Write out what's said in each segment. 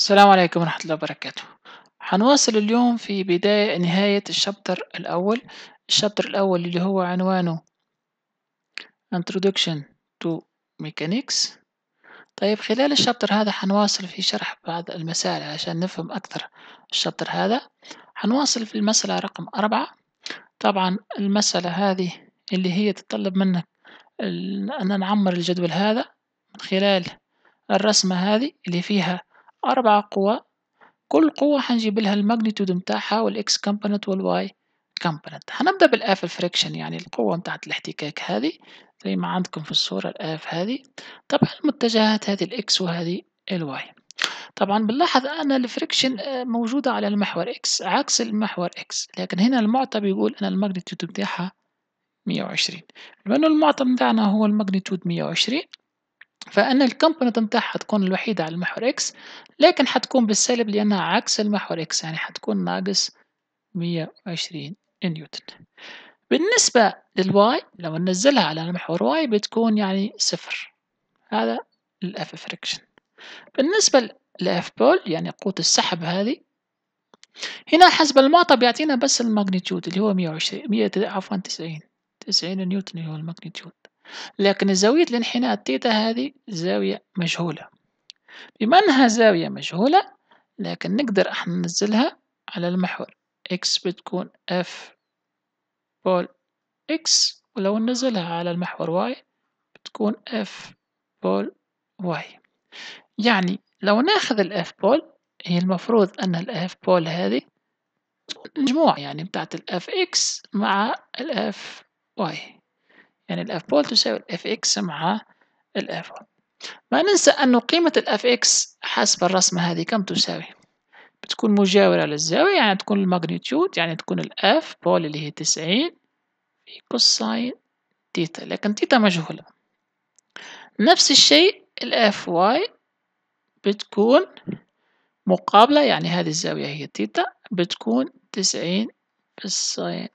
السلام عليكم ورحمة الله وبركاته هنواصل اليوم في بداية نهاية الشابتر الأول الشابتر الأول اللي هو عنوانه Introduction to Mechanics طيب خلال الشابتر هذا حنواصل في شرح بعض المسائل عشان نفهم أكثر الشابتر هذا حنواصل في المسألة رقم أربعة طبعا المسألة هذه اللي هي تتطلب منك أن نعمر الجدول هذا من خلال الرسمة هذه اللي فيها أربع قوى كل قوة هنجيب لها الماجنتيود متاعها والإكس كومبوننت والواي كومبوننت هنبدأ بالآف الفريكشن يعني القوة متاعت الاحتكاك هذه زي ما عندكم في الصورة الآف هذه طبعا المتجهات هذه الإكس وهذه الواي طبعا بنلاحظ أن الفريكشن آه، موجودة على المحور إكس عكس المحور إكس لكن هنا المعطى بيقول أن المغنيتود متاعها 120 بما المعطى متاعنا هو الماجنتيود 120 فأن الكومبوننت نتاعها تكون الوحيدة على المحور اكس لكن حتكون بالسالب لأنها عكس المحور اكس يعني حتكون ناقص مية وعشرين نيوتن بالنسبة للواي لو ننزلها على المحور واي بتكون يعني صفر هذا الاف فريكشن بالنسبة للاف بول يعني قوة السحب هذه هنا حسب المعطى بيعطينا بس الماجنتيود اللي هو مية وعشرين مية عفوا تسعين تسعين نيوتن هو الماجنتيود لكن زاوية الانحناء تيتا هذه زاوية مجهولة بما أنها زاوية مجهولة لكن نقدر احنا ننزلها على المحور x بتكون f بول x ولو ننزلها على المحور y بتكون f بول y يعني لو ناخذ الاف بول هي المفروض أن الاف بول هذه مجموعة يعني بتاعت الاف اكس مع الاف واي يعني الاف بول تساوي الاف اكس مع الاف بول ما ننسى أن قيمة الاف اكس حسب الرسمة هذه كم تساوي بتكون مجاورة للزاوية يعني تكون الماجنيتيود يعني تكون الاف بول اللي هي تسعين في كوساين تيتا لكن تيتا مجهولة نفس الشيء الاف واي بتكون مقابلة يعني هذه الزاوية هي تيتا بتكون تسعين بالساين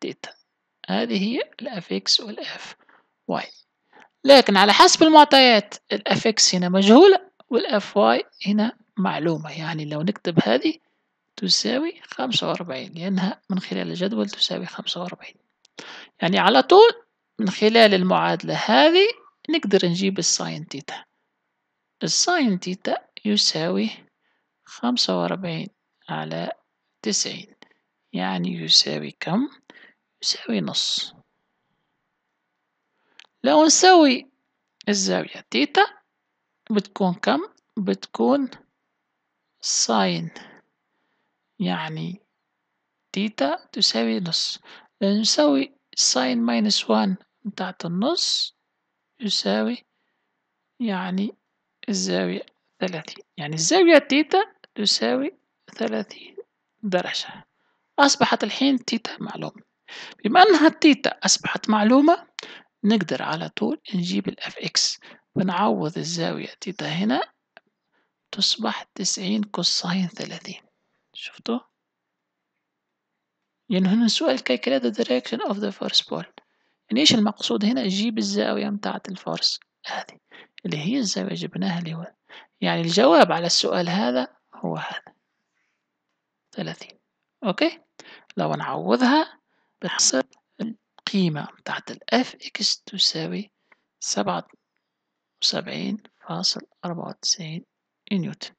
تيتا هذه هي اكس والاف واي لكن على حسب المعطيات اكس هنا مجهولة والاف واي هنا معلومة يعني لو نكتب هذه تساوي خمسة لأنها من خلال الجدول تساوي خمسة يعني على طول من خلال المعادلة هذه نقدر نجيب الساين تيتا الساين تيتا يساوي خمسة على تسعين يعني يساوي كم يساوي نص لو نساوي الزاوية تيتا بتكون كم بتكون ساين يعني تيتا تساوي نص لو نساوي ساين ماينس وان بتاعت النص يساوي يعني الزاوية ثلاثين يعني الزاوية تيتا تساوي ثلاثين درجة أصبحت الحين تيتا معلومة بما أنها التيتا أصبحت معلومة نقدر على طول نجيب الاف fx بنعوض الزاوية تيتا هنا تصبح تسعين كوساين ثلاثين شفتوا يعني هنا سؤال calculate the direction of the force pole يعني ايش المقصود هنا جيب الزاوية متاعت الفورس هذه اللي هي الزاوية جبناها اللي هو يعني الجواب على السؤال هذا هو هذا ثلاثين اوكي لو نعوضها بحسب القيمة تحت ال fx تساوي سبعة وسبعين فاصل أربعة وتسعين نيوتن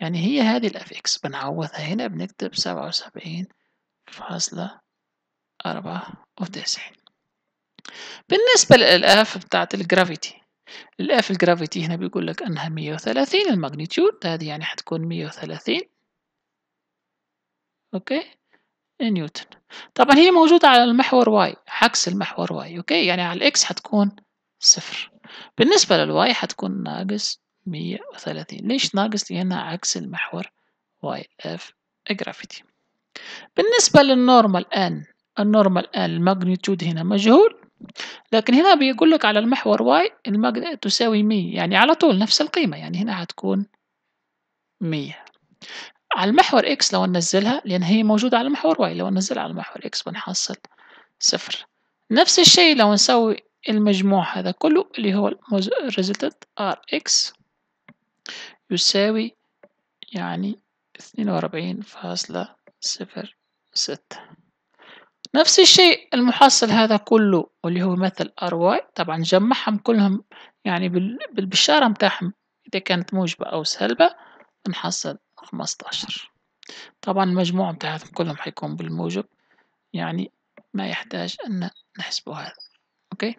يعني هي هذه ال fx بنعوضها هنا بنكتب سبعة وسبعين فاصلة أربعة وتسعين بالنسبة للألاف بتاعت الجرافيتي الأف الجرافيتي هنا بيقول لك أنها مية وثلاثين الماجنتيود هذه يعني حتكون مية وثلاثين أوكي نيوتن طبعا هي موجودة على المحور واي عكس المحور واي أوكي يعني على الإكس حتكون صفر بالنسبة للواي حتكون ناقص مية وثلاثين ليش ناقص لأنها عكس المحور واي اف جرافيتي بالنسبة للنورمال ان النورمال ان الماجنيتود هنا مجهول لكن هنا بيقول لك على المحور واي الماجنيتود تساوي مية يعني على طول نفس القيمة يعني هنا حتكون مية على المحور اكس لو ننزلها لان هي موجودة على المحور واي لو ننزلها على المحور اكس بنحصل صفر نفس الشيء لو نسوي المجموع هذا كله اللي هو resultant ار اكس يساوي يعني اثنين واربعين فاصلة صفر ستة نفس الشيء المحصل هذا كله واللي هو مثل ار واي طبعا جمعهم كلهم يعني بالبشارة متاعهم إذا كانت موجبة أو سلبة بنحصل 15 طبعا المجموع بتاعتهم كلهم حيكون بالموجب يعني ما يحتاج أن نحسبه هذا أوكي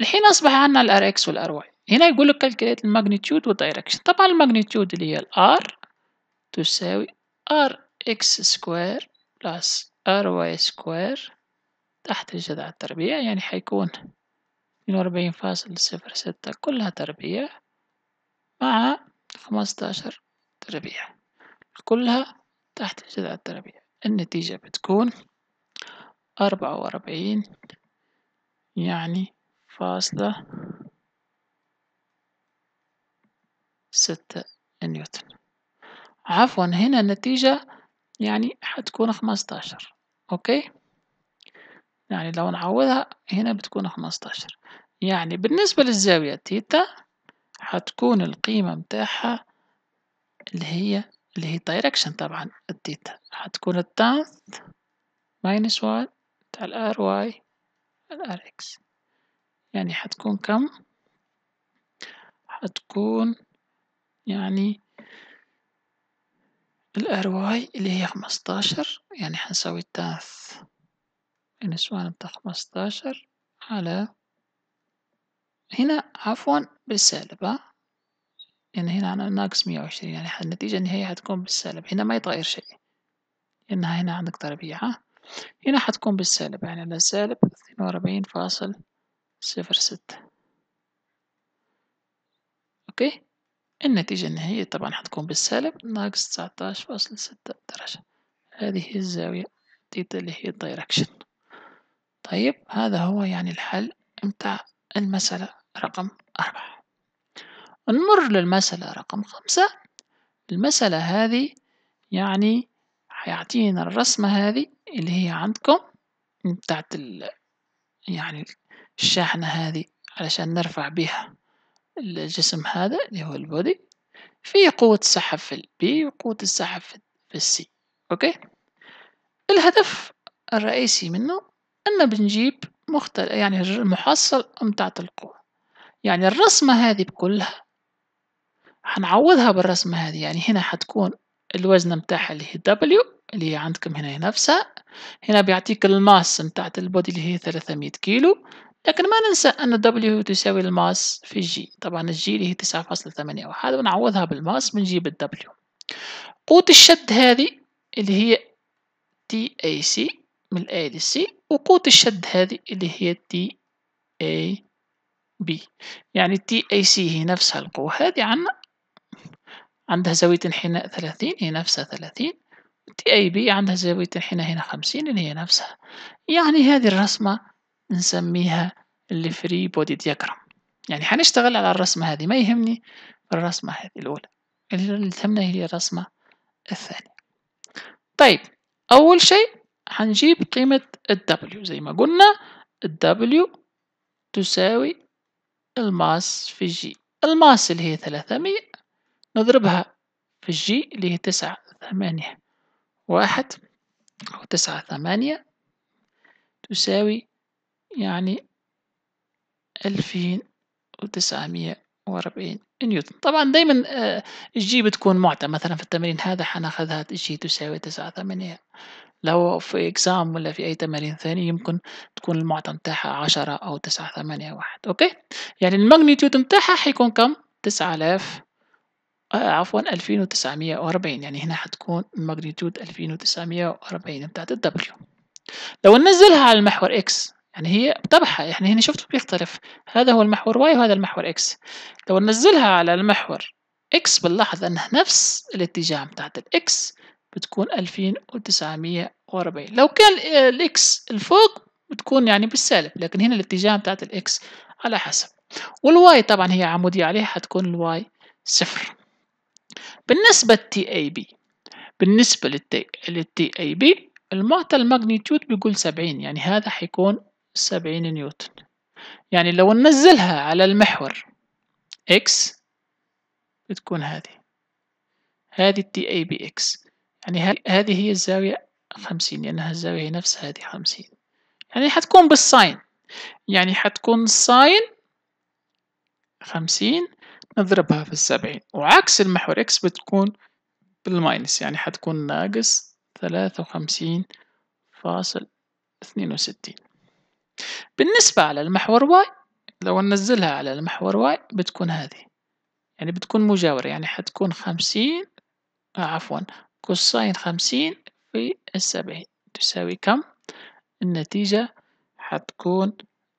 الحين أصبح عندنا الار اكس والار واي هنا يقول لك calculate الماجنيتيود والدايركشن طبعا الماجنيتيود اللي هي الار تساوي ار اكس سكوير بلس ار واي سكوير تحت الجذع التربيع يعني حيكون اثنين وأربعين فاصل صفر ستة كلها تربيع مع خمستاشر الربيع كلها تحت جذع الربيع النتيجة بتكون أربعة وأربعين يعني فاصلة ستة نيوتن عفوا هنا النتيجة يعني حتكون خمستاشر أوكي يعني لو نعوضها هنا بتكون خمستاشر يعني بالنسبة للزاوية تيتا حتكون القيمة متاعها اللي هي اللي هي دايركشن طبعا الديتا حتكون الدانث ماينس وان تاع الار واي الار اكس يعني حتكون كم حتكون يعني الار واي اللي هي خمسطاشر يعني حنسوي التانث ماينس وان بتاع خمسطاشر على هنا عفوا بالسالب لأن يعني هنا عندنا ناقص مية وعشرين يعني النتيجة النهائية حتكون بالسالب هنا ما يتغير شيء لأنها هنا عندك تربيعة هنا حتكون بالسالب يعني عندنا سالب اثنين وأربعين فاصل صفر ستة أوكي النتيجة النهائية طبعا حتكون بالسالب ناقص تسعتاش فاصل ستة درجة هذه الزاوية تيتا اللي هي الدايركشن طيب هذا هو يعني الحل متاع المسألة رقم أربعة نمر للمسألة رقم خمسة المسألة هذه يعني حيعطينا الرسمة هذه اللي هي عندكم بتاعت ال... يعني الشاحنة هذه علشان نرفع بها الجسم هذا اللي هو البودي في قوة السحب في البي وقوة السحب في السي أوكي الهدف الرئيسي منه أن بنجيب مختل يعني المحصل متاعت القوة يعني الرسمة هذه بكلها حنعوضها بالرسمة هذه يعني هنا حتكون الوزن متاعها اللي هي W اللي هي عندكم هنا هي نفسها هنا بيعطيك الماس متاعت البودي اللي هي 300 كيلو لكن ما ننسى أن W تساوي الماس في G طبعا الجي اللي هي واحد ونعوضها بالماس بنجيب ال W قوة الشد هذه اللي هي TAC من الـ A لل C وقوة الشد هذه اللي هي TAB يعني TAC هي نفسها القوة هذه عنا عندها زاوية انحناء ثلاثين هي نفسها ثلاثين تي اي بي عندها زاوية انحناء هنا خمسين اللي هي نفسها يعني هذه الرسمة نسميها الفري بودي دياجرام يعني حنشتغل على الرسمة هذه ما يهمني الرسمة هذه الأولى اللي تهمنا هي الرسمة الثانية طيب أول شيء حنجيب قيمة ال W زي ما قلنا ال W تساوي الماس في جي الماس اللي هي 300 نضربها في الجي اللي هي تسعة ثمانية واحد أو تسعة ثمانية تساوي يعني ألفين وتسعمية وأربعين نيوتن طبعا دايما الجي آه، بتكون معطى مثلا في التمرين هذا حناخذها الجي تساوي تسعة ثمانية لو في اكزام ولا في اي تمارين ثاني يمكن تكون المعطى متاعها عشرة او تسعة ثمانية واحد اوكي يعني الماجنيتيود متاعها حيكون كم تسعة آلاف آه، عفوًا 2940 يعني هنا حتكون magnitude 2940 بتاعت ال W لو ننزلها على المحور X يعني هي طبعها يعني احنا هنا شفتوا بيختلف هذا هو المحور Y وهذا المحور X لو ننزلها على المحور X بنلاحظ انها نفس الاتجاه بتاعت الإكس بتكون 2940 لو كان الإكس الفوق بتكون يعني بالسالب لكن هنا الاتجاه بتاعت الإكس على حسب والواي طبعا هي عمودية عليها حتكون الواي صفر بالنسبة للTAB بالنسبة للTAB المعطى magnitude بيقول سبعين يعني هذا حيكون سبعين نيوتن يعني لو ننزلها على المحور X بتكون هذه هذه الTAB X يعني هذه هي الزاوية خمسين لأنها يعني الزاوية هي نفس هذه خمسين يعني حتكون بالساين يعني حتكون ساين خمسين نضربها في السبعين وعكس المحور إكس بتكون بالماينس يعني حتكون ناقص ثلاثة وخمسين فاصل اثنين وستين بالنسبة على المحور واي لو ننزلها على المحور واي بتكون هذه يعني بتكون مجاورة يعني حتكون خمسين آه عفوا كوساين خمسين في السبعين تساوي كم؟ النتيجة حتكون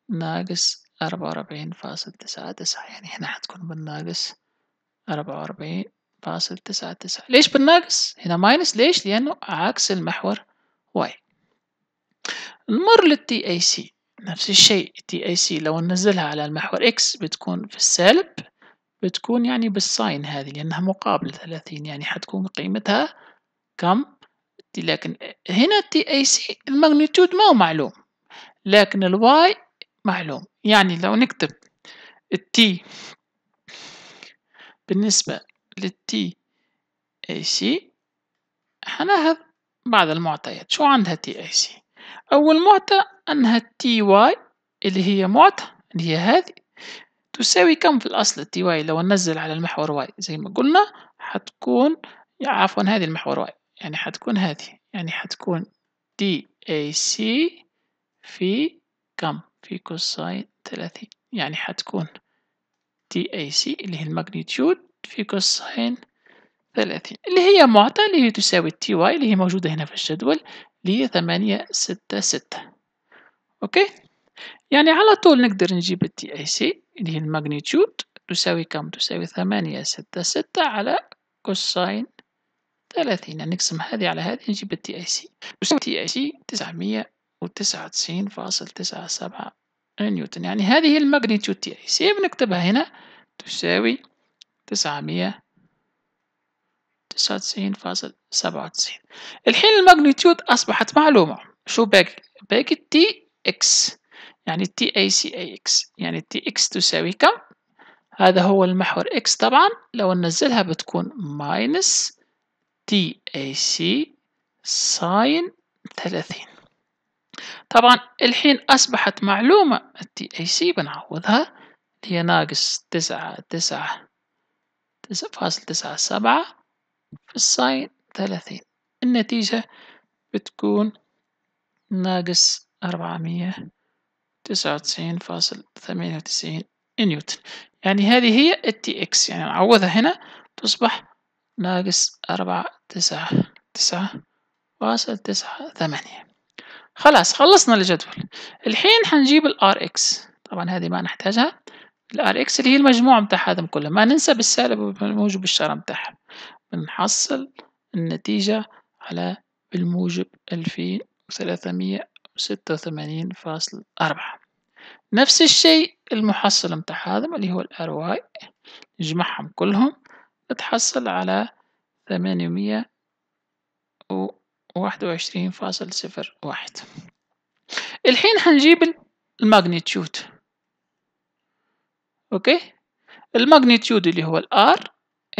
ناقص أربعة وأربعين فاصل تسعة تسعة يعني هنا حتكون بالناقص أربعة وأربعين فاصل تسعة تسعة ليش بالناقص؟ هنا ماينس ليش؟ لأنه عكس المحور واي نمر للتي اي سي نفس الشيء تي اي سي لو ننزلها على المحور اكس بتكون في السالب بتكون يعني بالساين هذه لأنها مقابل ثلاثين يعني حتكون قيمتها كم لكن هنا تي اي سي الماغنيتود ما هو معلوم لكن الواي معلوم يعني لو نكتب التي بالنسبة للتي اي سي هناخذ بعض المعطيات شو عندها تي اي سي أول معطى أنها تي واي اللي هي معطى اللي هي هذه تساوي كم في الأصل تي واي لو ننزل على المحور واي زي ما قلنا حتكون عفوا هذه المحور واي يعني حتكون هذه يعني حتكون تي اي سي في كم في كوساين ثلاثين يعني حتكون تي اي سي اللي هي الماجنيتيود في كوساين ثلاثين اللي هي معطى اللي هي تساوي تي واي اللي هي موجودة هنا في الجدول اللي هي ثمانية ستة ستة اوكي يعني على طول نقدر نجيب التي اي سي اللي هي الماجنيتيود تساوي كم تساوي ثمانية ستة ستة على كوساين ثلاثين يعني نقسم هذه على هذه نجيب التي اي سي تساوي تي اي سي تسعمية وتسعة وتسعين فاصل تسعة سبعة آه، نيوتن يعني هذه الماجنيتيود تي سيب نكتبها هنا تساوي تسعمية تسعة وتسعين فاصل سبعة وتسعين الحين الماجنيتيود أصبحت معلومة شو باقي باقي تي إكس يعني تي أي سي أي إكس يعني تي إكس تساوي كم هذا هو المحور إكس طبعا لو ننزلها بتكون ماينس تي أي سي ساين ثلاثين طبعا الحين أصبحت معلومة الدي اي سي بنعوضها هي ناقص تسعة تسعة تسعة فاصل تسعة سبعة في الساين ثلاثين النتيجة بتكون ناقص أربعمية تسعة وتسعين فاصل ثمانية وتسعين نيوتن يعني هذه هي التي اكس يعني نعوضها هنا تصبح ناقص أربعة تسعة تسعة فاصل تسعة ثمانية خلاص خلصنا الجدول الحين حنجيب ال Rx طبعا هذه ما نحتاجها ال Rx اللي هي المجموع هذا كلهم ما ننسى بالسالب والموجب الشرع متاعها بنحصل النتيجة على بالموجب ألفين وستة وثمانين فاصل أربعة نفس الشيء المحصل متاع هذا اللي هو ال RY نجمعهم كلهم بتحصل على 800 و واحد وعشرين فاصل صفر واحد الحين حنجيب الماجنتيود اوكي الماجنتيود اللي هو الار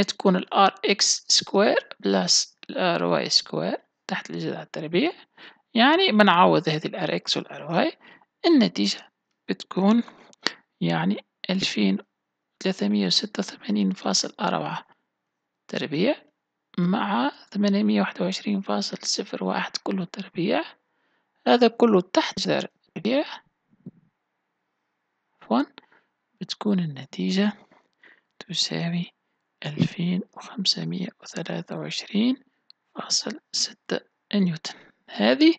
تكون الار اكس سكوير بلس الار واي سكوير تحت الجذع التربيع يعني بنعوض هذه الار اكس والار واي النتيجة بتكون يعني ألفين وستة وثمانين فاصل أربعة تربيع مع ثمانمية واحد وعشرين فاصل صفر واحد كله تربيع هذا كله تحت جذر تربيع عفوا بتكون النتيجة تساوي ألفين وخمسمية وثلاثة وعشرين فاصل ستة نيوتن هذه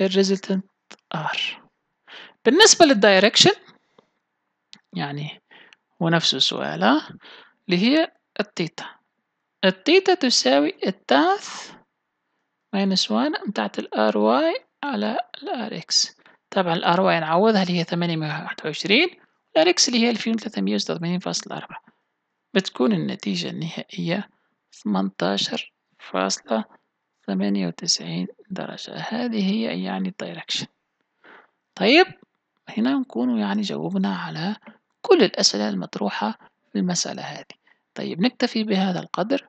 الريزلتنت ار بالنسبة للدايركشن يعني هو نفس السؤال اللي هي التيتا التيتا تساوي التاث ماينس وان بتاعت الار واي على الار اكس طبعا الار واي نعوضها اللي هي 821 الار اكس اللي هي 2386.4 بتكون النتيجة النهائية 18.98 درجة هذه هي يعني الدايركشن طيب هنا نكون يعني جاوبنا على كل الأسئلة المطروحة في المسألة هذه طيب نكتفي بهذا القدر